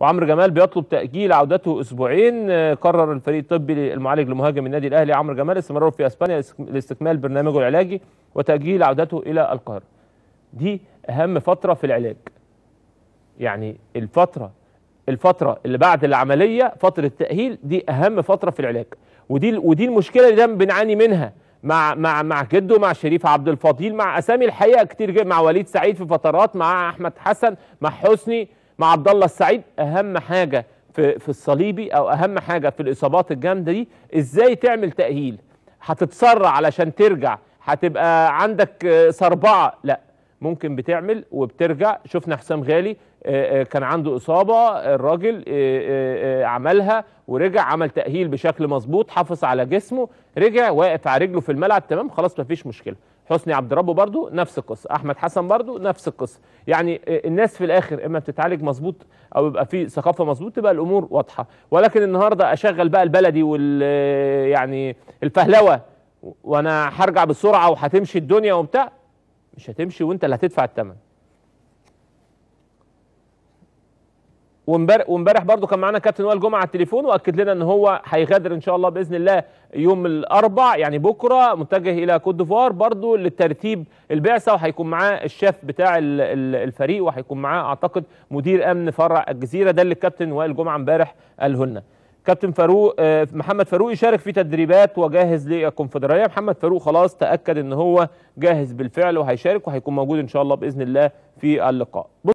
وعمرو جمال بيطلب تاجيل عودته اسبوعين آه، قرر الفريق الطبي المعالج لمهاجم النادي الاهلي عمرو جمال استمراره في اسبانيا لاستكمال برنامجه العلاجي وتاجيل عودته الى القاهره دي اهم فتره في العلاج يعني الفتره الفتره اللي بعد العمليه فتره التاهيل دي اهم فتره في العلاج ودي ودي المشكله اللي بنعاني منها مع مع مع جده مع شريف عبد الفضيل مع اسامي الحقيقه كتير جدا مع وليد سعيد في فترات مع احمد حسن مع حسني مع عبد الله السعيد اهم حاجه في في الصليبي او اهم حاجه في الاصابات الجامده دي ازاي تعمل تاهيل هتتسرع علشان ترجع هتبقى عندك آه، صربعه لا ممكن بتعمل وبترجع شفنا حسام غالي آه، آه، كان عنده اصابه الراجل عملها ورجع عمل تاهيل بشكل مظبوط حافظ على جسمه رجع واقف على رجله في الملعب تمام خلاص مفيش مشكله حسني عبد ربه برضو نفس القصه احمد حسن برضو نفس القصه يعني آه، الناس في الاخر اما بتتعالج مظبوط او يبقى في ثقافه مظبوط تبقى الامور واضحه ولكن النهارده اشغل بقى البلدي وال آه، يعني الفهلوه وانا هرجع بسرعه وهتمشي الدنيا وبتاع مش هتمشي وانت اللي هتدفع الثمن وامبارح برضو كان معانا كابتن وائل جمعه على التليفون واكد لنا ان هو هيغادر ان شاء الله باذن الله يوم الاربع يعني بكره متجه الى كوت ديفوار برضو للترتيب البعثه وهيكون معاه الشيف بتاع الفريق وهيكون معاه اعتقد مدير امن فرع الجزيره ده اللي الكابتن وائل جمعه امبارح قاله لنا كابتن فاروق آه، محمد فاروق يشارك في تدريبات وجاهز للكونفدراليه محمد فاروق خلاص تاكد ان هو جاهز بالفعل وهيشارك وهيكون موجود ان شاء الله باذن الله في اللقاء